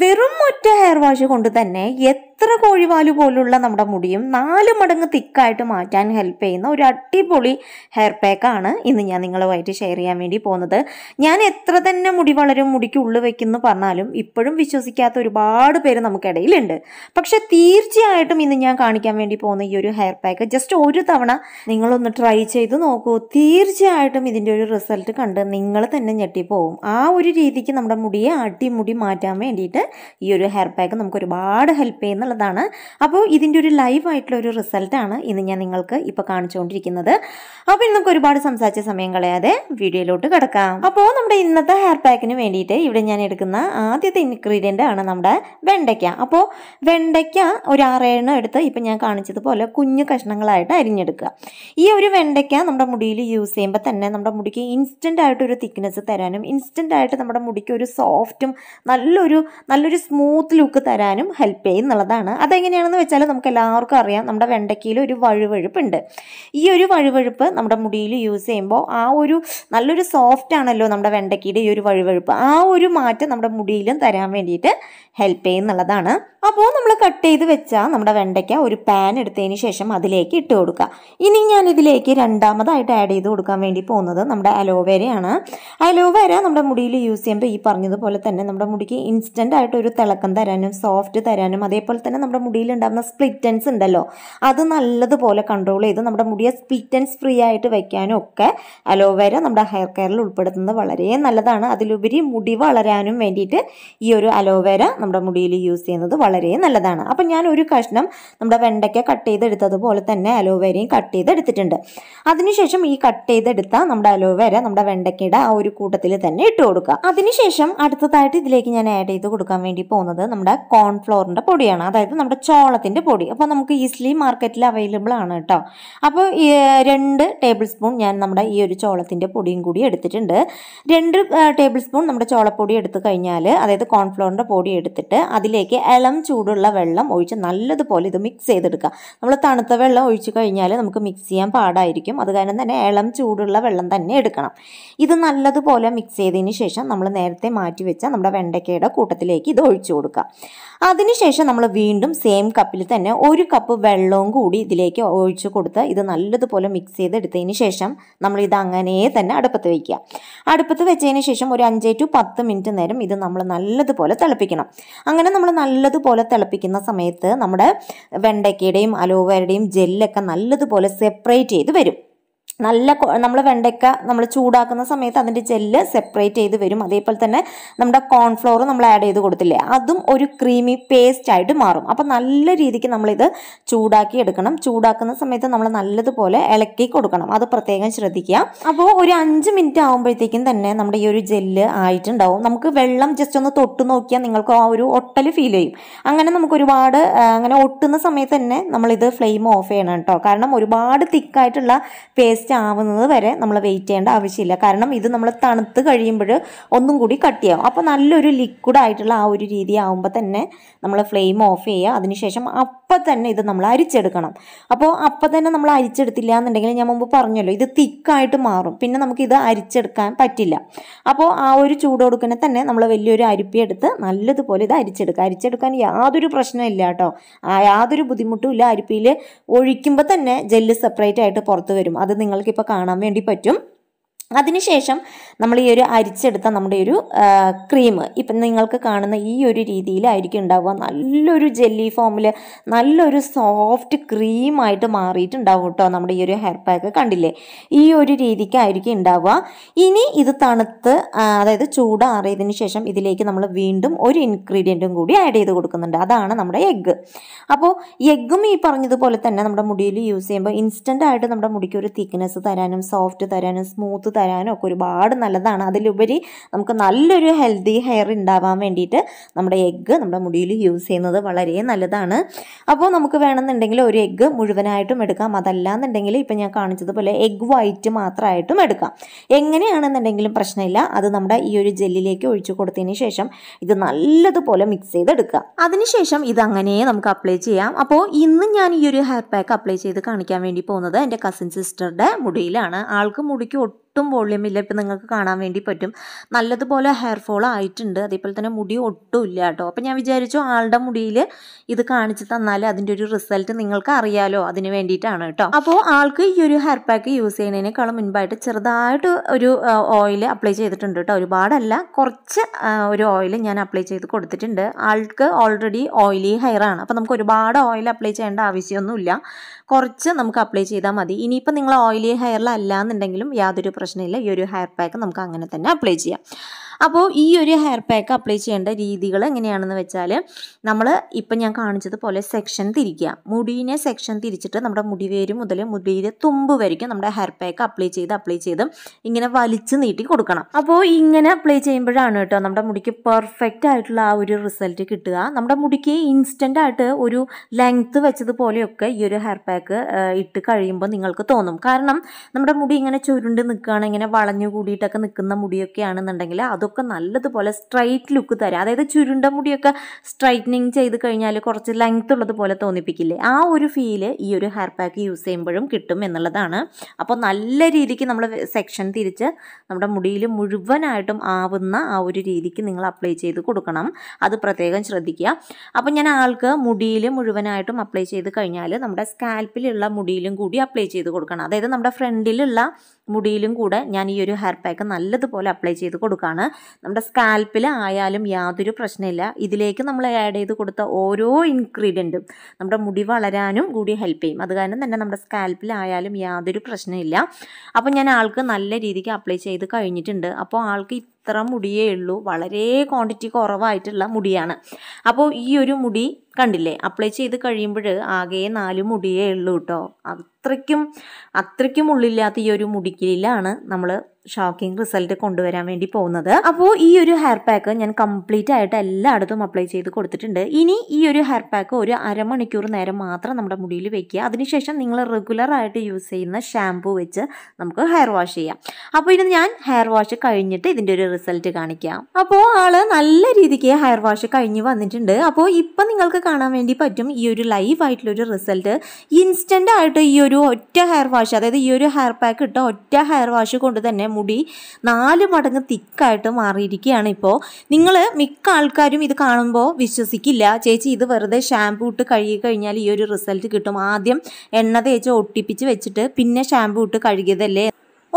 വെറും ഒറ്റ hair wash കൊണ്ട് തന്നെ എത്ര കോഴിവാല് പോലുള്ള നമ്മുടെ മുടിയും നാല് മടങ്ങ് തിക്കായിട്ട് മാറ്റാൻ ഹെൽപ്പ് ചെയ്യുന്ന ഒരു അടിപൊളി ഹെയർ പാക്കാണ് ഇന്ന് ഞാൻ നിങ്ങളുമായിട്ട് ഷെയർ ചെയ്യാൻ വേണ്ടി പോകുന്നത് ഞാൻ എത്ര തന്നെ മുടി വളരും മുടിക്ക് ഉള്ളു വെക്കുന്നു പറഞ്ഞാലും ഇപ്പോഴും വിശ്വസിക്കാത്ത ഒരുപാട് പേര് നമുക്കിടയിലുണ്ട് പക്ഷെ തീർച്ചയായിട്ടും ഇന്ന് ഞാൻ കാണിക്കാൻ വേണ്ടി പോകുന്ന ഈ ഒരു ഹെയർ പാക്ക് ജസ്റ്റ് ഒരു തവണ നിങ്ങളൊന്ന് ട്രൈ ചെയ്ത് നോക്കൂ തീർച്ചയായിട്ടും ഇതിൻ്റെ ഒരു റിസൾട്ട് കണ്ട് നിങ്ങൾ തന്നെ ഞെട്ടിപ്പോവും ആ ഒരു രീതിക്ക് നമ്മുടെ മുടിയെ അടിമുടി മാറ്റാൻ വേണ്ടിയിട്ട് ഈ ഒരു ഹെയർ പാക്ക് നമുക്ക് ഒരുപാട് ഹെൽപ്പ് ചെയ്യുന്നുള്ളതാണ് അപ്പോൾ ഇതിൻ്റെ ഒരു ലൈവ് ആയിട്ടുള്ള ഒരു റിസൾട്ടാണ് ഇന്ന് ഞാൻ നിങ്ങൾക്ക് ഇപ്പോൾ കാണിച്ചുകൊണ്ടിരിക്കുന്നത് അപ്പോൾ ഇന്ന് നമുക്ക് ഒരുപാട് സംസാരിച്ച സമയം കളയാതെ വീഡിയോയിലോട്ട് കിടക്കാം അപ്പോൾ നമ്മുടെ ഇന്നത്തെ ഹെയർ പാക്കിന് വേണ്ടിയിട്ട് ഇവിടെ ഞാൻ എടുക്കുന്ന ആദ്യത്തെ ഇൻഗ്രീഡിയൻ്റ് ആണ് നമ്മുടെ വെണ്ടയ്ക്ക അപ്പോൾ വെണ്ടയ്ക്ക ഒരു ആറേഴെണ്ണം എടുത്ത് ഇപ്പോൾ ഞാൻ കാണിച്ചതുപോലെ കുഞ്ഞു കഷ്ണങ്ങളായിട്ട് അരിഞ്ഞെടുക്കുക ഈ ഒരു വെണ്ടയ്ക്ക നമ്മുടെ മുടിയിൽ യൂസ് ചെയ്യുമ്പോൾ തന്നെ നമ്മുടെ മുടിക്ക് ഇൻസ്റ്റൻ്റ് ആയിട്ട് ഒരു തിക്നെസ് തരാനും ഇൻസ്റ്റൻ്റ് ആയിട്ട് നമ്മുടെ മുടിക്ക് ഒരു സോഫ്റ്റും നല്ലൊരു നല്ലൊരു സ്മൂത്ത് ലുക്ക് തരാനും ഹെൽപ്പ് ചെയ്യും എന്നുള്ളതാണ് അതെങ്ങനെയാണെന്ന് വെച്ചാൽ നമുക്ക് എല്ലാവർക്കും അറിയാം നമ്മുടെ വെണ്ടയ്ക്കയിൽ ഒരു വഴുവഴുപ്പുണ്ട് ഈ ഒരു വഴുവഴുപ്പ് നമ്മുടെ മുടിയിൽ യൂസ് ചെയ്യുമ്പോൾ ആ ഒരു നല്ലൊരു സോഫ്റ്റ് ആണല്ലോ നമ്മുടെ വെണ്ടയ്ക്കയുടെ ഈ ഒരു വഴുവഴുപ്പ് ആ ഒരു മാറ്റം നമ്മുടെ മുടിയിലും തരാൻ വേണ്ടിയിട്ട് ഹെൽപ്പ് എന്നുള്ളതാണ് അപ്പോൾ നമ്മൾ കട്ട് ചെയ്ത് വെച്ച നമ്മുടെ വെണ്ടയ്ക്ക ഒരു പാൻ എടുത്തതിന് ശേഷം അതിലേക്ക് ഇട്ട് കൊടുക്കുക ഇനി ഞാൻ ഇതിലേക്ക് രണ്ടാമതായിട്ട് ആഡ് ചെയ്ത് കൊടുക്കാൻ വേണ്ടി പോകുന്നത് നമ്മുടെ അലോവേരയാണ് അലോവേര നമ്മുടെ മുടിയിൽ യൂസ് ചെയ്യുമ്പോൾ ഈ പറഞ്ഞതുപോലെ തന്നെ നമ്മുടെ മുടിക്ക് ഇൻസ്റ്റൻ്റ് ആയിട്ട് ഒരു തിളക്കം തരാനും സോഫ്റ്റ് തരാനും അതേപോലെ തന്നെ നമ്മുടെ മുടിയിൽ ഉണ്ടാകുന്ന സ്പ്ലിറ്റൻസ് ഉണ്ടല്ലോ അത് നല്ലതുപോലെ കൺട്രോൾ ചെയ്ത് നമ്മുടെ മുടിയെ സ്പ്ലിറ്റൻസ് ഫ്രീ ആയിട്ട് വയ്ക്കാനും ഒക്കെ അലോവേര നമ്മുടെ ഹെയർ കെയറിൽ ഉൾപ്പെടുത്തുന്നത് വളരെ നല്ലതാണ് അതിലുപരി മുടി വളരാനും വേണ്ടിയിട്ട് ഈ ഒരു അലോവേര നമ്മുടെ മുടിയിൽ യൂസ് ചെയ്യുന്നത് വളരെ നല്ലതാണ് അപ്പം ഞാൻ ഒരു കഷ്ണം നമ്മുടെ വെണ്ടയ്ക്ക കട്ട് ചെയ്തെടുത്തതുപോലെ തന്നെ അലോവേരയും കട്ട് ചെയ്തെടുത്തിട്ടുണ്ട് അതിനുശേഷം ഈ കട്ട് ചെയ്തെടുത്ത നമ്മുടെ അലോവേര നമ്മുടെ വെണ്ടയ്ക്കയുടെ ആ ഒരു കൂട്ടത്തിൽ തന്നെ ഇട്ട് കൊടുക്കുക അതിനുശേഷം അടുത്തതായിട്ട് ഇതിലേക്ക് ഞാൻ ആഡ് ചെയ്ത് കൊടുക്കാൻ വേണ്ടി പോകുന്നത് നമ്മുടെ കോൺഫ്ലോറിൻ്റെ പൊടിയാണ് അതായത് നമ്മുടെ ചോളത്തിൻ്റെ പൊടി അപ്പോൾ നമുക്ക് ഈസിലി മാർക്കറ്റിൽ അവൈലബിൾ ആണ് കേട്ടോ അപ്പോൾ രണ്ട് ടേബിൾ സ്പൂൺ ഞാൻ നമ്മുടെ ഈ ഒരു ചോളത്തിൻ്റെ പൊടിയും കൂടി എടുത്തിട്ടുണ്ട് രണ്ട് ടേബിൾ സ്പൂൺ നമ്മുടെ ചോളപ്പൊടി എടുത്തു കഴിഞ്ഞാൽ അതായത് കോൺഫ്ലോറിൻ്റെ പൊടി എടുത്ത് എടുത്തിട്ട് അതിലേക്ക് ഇളം ചൂടുള്ള വെള്ളം ഒഴിച്ച് നല്ലതുപോലെ ഇത് മിക്സ് ചെയ്തെടുക്കുക നമ്മൾ തണുത്ത വെള്ളം ഒഴിച്ചു കഴിഞ്ഞാൽ നമുക്ക് മിക്സ് ചെയ്യാൻ പാടായിരിക്കും അത് കാരണം തന്നെ ഇളം ചൂടുള്ള വെള്ളം തന്നെ എടുക്കണം ഇത് നല്ലതുപോലെ മിക്സ് ചെയ്തതിന് ശേഷം നമ്മൾ നേരത്തെ മാറ്റി വെച്ച നമ്മുടെ വെണ്ടയ്ക്കയുടെ കൂട്ടത്തിലേക്ക് ഇത് ഒഴിച്ചു കൊടുക്കുക അതിനുശേഷം നമ്മൾ വീണ്ടും സെയിം കപ്പിൽ തന്നെ ഒരു കപ്പ് വെള്ളവും കൂടി ഇതിലേക്ക് ഒഴിച്ചു കൊടുത്ത് ഇത് നല്ലതുപോലെ മിക്സ് ചെയ്തെടുത്തതിന് ശേഷം നമ്മൾ ഇത് അങ്ങനെ തന്നെ അടുപ്പത്ത് വയ്ക്കുക അടുപ്പത്ത് വെച്ചതിന് ശേഷം ഒരു അഞ്ച് ടു പത്ത് മിനിറ്റ് നേരം ഇത് നമ്മൾ നല്ലതുപോലെ തിളപ്പിക്കണം അങ്ങനെ നമ്മൾ നല്ലതുപോലെ തിളപ്പിക്കുന്ന സമയത്ത് നമ്മുടെ വെണ്ടയ്ക്കയുടെയും അലോവേരയുടെയും ജെല്ലൊക്കെ നല്ലതുപോലെ സെപ്പറേറ്റ് ചെയ്ത് വരും നല്ല നമ്മൾ വെണ്ടയ്ക്ക നമ്മൾ ചൂടാക്കുന്ന സമയത്ത് അതിൻ്റെ ജെല്ല് സെപ്പറേറ്റ് ചെയ്ത് വരും അതേപോലെ തന്നെ നമ്മുടെ കോൺഫ്ലോർ നമ്മൾ ആഡ് ചെയ്ത് കൊടുത്തില്ലേ അതും ഒരു ക്രീമി പേസ്റ്റ് ആയിട്ട് മാറും അപ്പം നല്ല രീതിക്ക് നമ്മളിത് ചൂടാക്കി എടുക്കണം ചൂടാക്കുന്ന സമയത്ത് നമ്മൾ നല്ലതുപോലെ ഇളക്കി കൊടുക്കണം അത് പ്രത്യേകം ശ്രദ്ധിക്കുക അപ്പോൾ ഒരു അഞ്ച് മിനിറ്റ് ആകുമ്പോഴത്തേക്കും തന്നെ നമ്മുടെ ഈ ഒരു ജെല്ല് ആയിട്ടുണ്ടാവും നമുക്ക് വെള്ളം ജസ്റ്റ് ഒന്ന് തൊട്ട് നോക്കിയാൽ നിങ്ങൾക്ക് ആ ഒരു ഒട്ടൽ ഫീൽ ചെയ്യും അങ്ങനെ നമുക്ക് ഒരുപാട് അങ്ങനെ ഒട്ടുന്ന സമയത്ത് തന്നെ നമ്മളിത് ഫ്ലെയിം ഓഫ് ചെയ്യണം കേട്ടോ കാരണം ഒരുപാട് തിക്കായിട്ടുള്ള പേസ്റ്റ് പേസ്റ്റ് ആവുന്നത് വരെ നമ്മൾ വെയിറ്റ് ചെയ്യേണ്ട ആവശ്യമില്ല കാരണം ഇത് നമ്മൾ തണുത്ത് കഴിയുമ്പോൾ ഒന്നും കൂടി കട്ടിയാവും അപ്പോൾ നല്ലൊരു ലിക്വിഡ് ആയിട്ടുള്ള ആ ഒരു രീതി ആവുമ്പോൾ തന്നെ നമ്മൾ ഫ്ലെയിം ഓഫ് ചെയ്യുക അതിനുശേഷം അപ്പം തന്നെ ഇത് നമ്മൾ അരിച്ചെടുക്കണം അപ്പോൾ അപ്പം തന്നെ നമ്മൾ അരിച്ചെടുത്തില്ല എന്നുണ്ടെങ്കിൽ ഞാൻ മുമ്പ് പറഞ്ഞല്ലോ ഇത് തിക്കായിട്ട് മാറും പിന്നെ നമുക്കിത് അരിച്ചെടുക്കാൻ പറ്റില്ല അപ്പോൾ ആ ഒരു ചൂട് ചൂടൊടുക്കനെ തന്നെ നമ്മൾ വലിയൊരു അരിപ്പി എടുത്ത് നല്ലതുപോലെ ഇത് അരിച്ചെടുക്കുക അരിച്ചെടുക്കാൻ യാതൊരു പ്രശ്നമില്ല കേട്ടോ യാതൊരു ബുദ്ധിമുട്ടും ഇല്ല അരിപ്പിയിൽ ഒഴിക്കുമ്പോൾ തന്നെ ജെല്ല് സെപ്പറേറ്റ് ആയിട്ട് പുറത്ത് വരും അത് നിങ്ങൾ നിങ്ങൾക്കിപ്പോൾ കാണാൻ വേണ്ടി പറ്റും അതിനുശേഷം നമ്മൾ ഈ ഒരു അരിച്ചെടുത്ത നമ്മുടെ ഒരു ക്രീം ഇപ്പം നിങ്ങൾക്ക് കാണുന്ന ഈ ഒരു രീതിയിലായിരിക്കും ഉണ്ടാവുക നല്ലൊരു ജെല്ലി ഫോമിൽ നല്ലൊരു സോഫ്റ്റ് ക്രീമായിട്ട് മാറിയിട്ടുണ്ടാവും കേട്ടോ നമ്മുടെ ഈ ഒരു ഹെയർ പാക്ക് കണ്ടില്ലേ ഈ ഒരു രീതിക്കായിരിക്കും ഉണ്ടാവുക ഇനി ഇത് തണുത്ത് അതായത് ചൂടാറിയതിന് ശേഷം ഇതിലേക്ക് നമ്മൾ വീണ്ടും ഒരു ഇൻഗ്രീഡിയൻറ്റും കൂടി ആഡ് ചെയ്ത് കൊടുക്കുന്നുണ്ട് അതാണ് നമ്മുടെ എഗ്ഗ് അപ്പോൾ എഗ്ഗും ഈ പറഞ്ഞതുപോലെ തന്നെ നമ്മുടെ മുടിയിൽ യൂസ് ചെയ്യുമ്പോൾ ഇൻസ്റ്റൻ്റായിട്ട് ആയിട്ട് നമ്മുടെ മുടിക്ക് ഒരു തിക്നെസ് തരാനും സോഫ്റ്റ് തരാനും സ്മൂത്ത് തരാനും ഒക്കെ ഒരുപാട് നല്ലതാണ് അതിലുപരി നമുക്ക് നല്ലൊരു ഹെൽത്തി ഹെയർ ഉണ്ടാവാൻ വേണ്ടിയിട്ട് നമ്മുടെ എഗ്ഗ് നമ്മുടെ മുടിയിൽ യൂസ് ചെയ്യുന്നത് വളരെ നല്ലതാണ് അപ്പോൾ നമുക്ക് വേണമെന്നുണ്ടെങ്കിൽ ഒരു എഗ്ഗ് മുഴുവനായിട്ടും എടുക്കാം അതല്ലാന്നുണ്ടെങ്കിൽ ഇപ്പം ഞാൻ കാണിച്ചതുപോലെ എഗ്ഗ് വൈറ്റ് മാത്രമായിട്ടും എടുക്കാം എങ്ങനെയാണെന്നുണ്ടെങ്കിലും പ്രശ്നമില്ല അത് നമ്മുടെ ഈ ഒരു ജെല്ലിലേക്ക് ഒഴിച്ചു കൊടുത്തതിന് ശേഷം ഇത് നല്ലതുപോലെ മിക്സ് ചെയ്തെടുക്കുക അതിനുശേഷം ഇത് അങ്ങനെ നമുക്ക് അപ്ലൈ ചെയ്യാം അപ്പോൾ ഇന്ന് ഞാൻ ഈ ഒരു ഹെയർ പാക്ക് അപ്ലൈ ചെയ്ത് കാണിക്കാൻ വേണ്ടി പോകുന്നത് എൻ്റെ കസിൻ സിസ്റ്ററുടെ മുടിയിലാണ് ആൾക്ക് മുടിക്ക് ഒട്ടും ഇല്ല ഇപ്പം നിങ്ങൾക്ക് കാണാൻ വേണ്ടി പറ്റും നല്ലതുപോലെ ഹെയർ ഫോൾ ആയിട്ടുണ്ട് അതേപോലെ തന്നെ മുടി ഒട്ടും ഇല്ല കേട്ടോ അപ്പം ഞാൻ വിചാരിച്ചു ആളുടെ മുടിയിൽ ഇത് കാണിച്ച് തന്നാൽ അതിൻ്റെ ഒരു റിസൾട്ട് നിങ്ങൾക്ക് അറിയാലോ അതിന് വേണ്ടിയിട്ടാണ് കേട്ടോ അപ്പോൾ ആൾക്ക് ഈ ഒരു ഹെയർ പാക്ക് യൂസ് ചെയ്യുന്നതിനേക്കാളും മുൻപായിട്ട് ചെറുതായിട്ട് ഒരു ഓയിൽ അപ്ലൈ ചെയ്തിട്ടുണ്ട് കേട്ടോ ഒരുപാടല്ല കുറച്ച് ഒരു ഓയിൽ ഞാൻ അപ്ലൈ ചെയ്ത് കൊടുത്തിട്ടുണ്ട് ആൾക്ക് ഓൾറെഡി ഓയിലി ഹെയർ ആണ് അപ്പോൾ നമുക്ക് ഒരുപാട് ഓയിൽ അപ്ലൈ ചെയ്യേണ്ട ആവശ്യമൊന്നുമില്ല കുറച്ച് നമുക്ക് അപ്ലൈ ചെയ്താൽ മതി ഇനിയിപ്പോൾ നിങ്ങൾ ഓയിലി ഹെയറിലല്ല എന്നുണ്ടെങ്കിലും യാതൊരു പ്രശ്നമില്ല ഈ ഒരു ഹെയർ പാക്ക് നമുക്ക് അങ്ങനെ തന്നെ അപ്ലൈ ചെയ്യാം അപ്പോൾ ഈ ഒരു ഹെയർ പാക്ക് അപ്ലൈ ചെയ്യേണ്ട രീതികൾ എങ്ങനെയാണെന്ന് വെച്ചാൽ നമ്മൾ ഇപ്പം ഞാൻ കാണിച്ചതുപോലെ സെക്ഷൻ തിരിക്കുക മുടിനെ സെക്ഷൻ തിരിച്ചിട്ട് നമ്മുടെ മുടിവേര് മുതൽ മുടിയുടെ തുമ്പ് വരയ്ക്കും നമ്മുടെ ഹെയർ പാക്ക് അപ്ലൈ ചെയ്ത് അപ്ലൈ ചെയ്ത് ഇങ്ങനെ വലിച്ചു നീട്ടി കൊടുക്കണം അപ്പോൾ ഇങ്ങനെ അപ്ലൈ ചെയ്യുമ്പോഴാണ് കേട്ടോ നമ്മുടെ മുടിക്ക് പെർഫെക്റ്റ് ആയിട്ടുള്ള ആ ഒരു റിസൾട്ട് കിട്ടുക നമ്മുടെ മുടിക്ക് ഇൻസ്റ്റൻ്റ് ആയിട്ട് ഒരു ലെങ്ത്ത് വെച്ചതുപോലെയൊക്കെ ഈ ഒരു ഹെയർ പാക്ക് ഇട്ട് കഴിയുമ്പോൾ നിങ്ങൾക്ക് തോന്നും കാരണം നമ്മുടെ മുടി ഇങ്ങനെ ചുരുണ്ട് നിൽക്കുകയാണ് ഇങ്ങനെ വളഞ്ഞു കൂടിയിട്ടൊക്കെ നിൽക്കുന്ന മുടിയൊക്കെയാണെന്നുണ്ടെങ്കിൽ അത് അതൊക്കെ നല്ലതുപോലെ സ്ട്രൈറ്റ് ലുക്ക് തരാം അതായത് ചുരുണ്ട മുടിയൊക്കെ സ്ട്രൈറ്റനിങ് ചെയ്ത് കഴിഞ്ഞാൽ കുറച്ച് ലെങ്ത് ഉള്ളത് പോലെ തോന്നിപ്പിക്കില്ലേ ആ ഒരു ഫീല് ഈ ഒരു ഹെയർ പാക്ക് യൂസ് ചെയ്യുമ്പോഴും കിട്ടും എന്നുള്ളതാണ് അപ്പോൾ നല്ല രീതിക്ക് നമ്മൾ സെക്ഷൻ തിരിച്ച് നമ്മുടെ മുടിയിൽ മുഴുവനായിട്ടും ആവുന്ന ആ ഒരു രീതിക്ക് നിങ്ങൾ അപ്ലൈ ചെയ്ത് കൊടുക്കണം അത് പ്രത്യേകം ശ്രദ്ധിക്കുക അപ്പോൾ ഞാൻ ആൾക്ക് മുടിയിൽ മുഴുവനായിട്ടും അപ്ലൈ ചെയ്ത് കഴിഞ്ഞാൽ നമ്മുടെ സ്കാൽപ്പിലുള്ള മുടിയിലും കൂടി അപ്ലൈ ചെയ്ത് കൊടുക്കണം അതായത് നമ്മുടെ ഫ്രണ്ടിലുള്ള മുടിയിലും കൂടെ ഞാൻ ഈ ഒരു ഹെയർ പാക്ക് നല്ലതുപോലെ അപ്ലൈ ചെയ്ത് കൊടുക്കുകയാണ് നമ്മുടെ സ്കാൽപ്പിൽ ആയാലും യാതൊരു പ്രശ്നമില്ല ഇതിലേക്ക് നമ്മൾ ആഡ് ചെയ്ത് കൊടുത്ത ഓരോ ഇൻഗ്രീഡിയൻറ്റും നമ്മുടെ മുടി വളരാനും കൂടി ഹെൽപ്പ് ചെയ്യും അത് കാരണം തന്നെ നമ്മുടെ സ്കാൽപ്പിലായാലും യാതൊരു പ്രശ്നമില്ല അപ്പോൾ ഞാൻ ആൾക്ക് നല്ല രീതിക്ക് അപ്ലൈ ചെയ്ത് കഴിഞ്ഞിട്ടുണ്ട് അപ്പോൾ ആൾക്ക് ഇത്ര മുടിയേ ഉള്ളൂ വളരെ ക്വാണ്ടിറ്റി കുറവായിട്ടുള്ള മുടിയാണ് അപ്പോൾ ഈ ഒരു മുടി കണ്ടില്ലേ അപ്ലൈ ചെയ്ത് കഴിയുമ്പോൾ ആകെ നാല് മുടിയേ ഉള്ളൂ കേട്ടോ അത്രയ്ക്കും അത്രയ്ക്കും ഉള്ളില്ലാത്ത ഈ ഒരു മുടിക്കിലാണ് നമ്മൾ ഷോക്കിംഗ് റിസൾട്ട് കൊണ്ടുവരാൻ വേണ്ടി പോകുന്നത് അപ്പോൾ ഈ ഒരു ഹെയർ പാക്ക് ഞാൻ കംപ്ലീറ്റ് ആയിട്ട് എല്ലായിടത്തും അപ്ലൈ ചെയ്ത് കൊടുത്തിട്ടുണ്ട് ഇനി ഈ ഒരു ഹെയർ പാക്ക് ഒരു അരമണിക്കൂർ നേരം മാത്രം നമ്മുടെ മുടിയിൽ വെക്കുക അതിനുശേഷം നിങ്ങൾ റെഗുലർ ആയിട്ട് യൂസ് ചെയ്യുന്ന ഷാംപൂ വെച്ച് നമുക്ക് ഹെയർ വാഷ് ചെയ്യാം അപ്പോൾ ഇത് ഞാൻ ഹെയർ വാഷ് കഴിഞ്ഞിട്ട് ഇതിൻ്റെ ഒരു റിസൾട്ട് കാണിക്കാം അപ്പോൾ ആള് നല്ല രീതിക്ക് ഹെയർ വാഷ് കഴിഞ്ഞ് വന്നിട്ടുണ്ട് അപ്പോൾ ഇപ്പം നിങ്ങൾക്ക് കാണാൻ വേണ്ടി പറ്റും ഈ ഒരു ലൈവ് ആയിട്ടുള്ളൊരു റിസൾട്ട് ഇൻസ്റ്റൻ്റ് ആയിട്ട് ഈ ഒരു ഒറ്റ ഹെയർ വാഷ് അതായത് ഈ ഒരു ഹെയർ പാക്ക് ഇട്ട ഒറ്റ ഹെയർ വാഷ് കൊണ്ട് തന്നെ മുടി നാല് മടങ്ങ് തിക്കായിട്ട് മാറിയിരിക്കുകയാണ് ഇപ്പോൾ നിങ്ങൾ മിക്ക ആൾക്കാരും ഇത് കാണുമ്പോൾ വിശ്വസിക്കില്ല ചേച്ചി ഇത് വെറുതെ ഷാമ്പൂ ഇട്ട് കഴുകി കഴിഞ്ഞാൽ ഈ ഒരു റിസൾട്ട് കിട്ടും ആദ്യം എണ്ണ തേച്ച് ഒട്ടിപ്പിച്ച് വെച്ചിട്ട് പിന്നെ ഷാമ്പൂ ഇട്ട് കഴുകിയതല്ലേ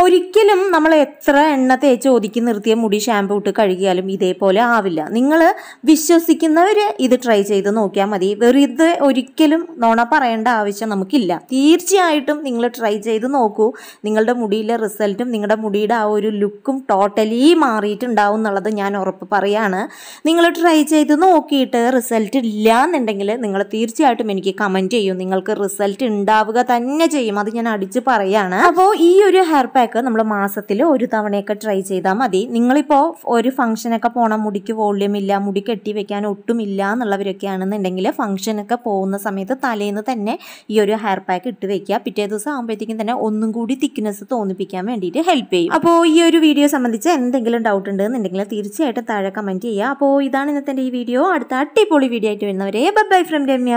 ഒരിക്കലും നമ്മൾ എത്ര എണ്ണ തേച്ച് ഒതുക്കി നിർത്തിയ മുടി ഷാമ്പു ഇട്ട് കഴുകിയാലും ഇതേപോലെ ആവില്ല നിങ്ങൾ വിശ്വസിക്കുന്നവർ ഇത് ട്രൈ ചെയ്ത് നോക്കിയാൽ മതി വെറുതെ ഒരിക്കലും നോണ പറയേണ്ട ആവശ്യം നമുക്കില്ല തീർച്ചയായിട്ടും നിങ്ങൾ ട്രൈ ചെയ്ത് നോക്കൂ നിങ്ങളുടെ മുടിയിലെ റിസൾട്ടും നിങ്ങളുടെ മുടിയുടെ ആ ഒരു ലുക്കും ടോട്ടലി മാറിയിട്ടുണ്ടാവും എന്നുള്ളത് ഞാൻ ഉറപ്പ് പറയാണ് നിങ്ങൾ ട്രൈ ചെയ്ത് നോക്കിയിട്ട് റിസൾട്ട് ഇല്ല എന്നുണ്ടെങ്കിൽ നിങ്ങൾ തീർച്ചയായിട്ടും എനിക്ക് കമൻറ്റ് ചെയ്യും നിങ്ങൾക്ക് റിസൾട്ട് ഉണ്ടാവുക തന്നെ ചെയ്യും അത് ഞാൻ അടിച്ച് പറയാണ് അപ്പോൾ ഈ ഒരു ഹെയർ പാക്ക് ഹെയർപാക്ക് നമ്മൾ മാസത്തിൽ ഒരു തവണയൊക്കെ ട്രൈ ചെയ്താൽ മതി നിങ്ങളിപ്പോൾ ഒരു ഫംഗ്ഷനൊക്കെ പോകണം മുടിക്ക് വോള്യം ഇല്ല മുടി കെട്ടി വെക്കാൻ ഒട്ടുമില്ല എന്നുള്ളവരൊക്കെയാണെന്നുണ്ടെങ്കിൽ ഫംഗ്ഷനൊക്കെ പോകുന്ന സമയത്ത് തലേന്ന് തന്നെ ഈ ഒരു ഹെയർ പാക്ക് ഇട്ട് വെക്കുക പിറ്റേ ദിവസം ആകുമ്പോഴത്തേക്കും തന്നെ ഒന്നും കൂടി തിക്നെസ് തോന്നിപ്പിക്കാൻ വേണ്ടിയിട്ട് ഹെൽപ്പ് ചെയ്യും അപ്പോൾ ഈ ഒരു വീഡിയോ സംബന്ധിച്ച് എന്തെങ്കിലും ഡൗട്ട് ഉണ്ടെന്നുണ്ടെങ്കിൽ തീർച്ചയായിട്ടും താഴെ കമൻറ്റ് ചെയ്യുക അപ്പോൾ ഇതാണ് ഇന്നത്തെ ഈ വീഡിയോ അടുത്ത അടിപൊളി വീഡിയോ ആയിട്ട് വരുന്നവരെ ബൈ ഫ്രം രമ്യ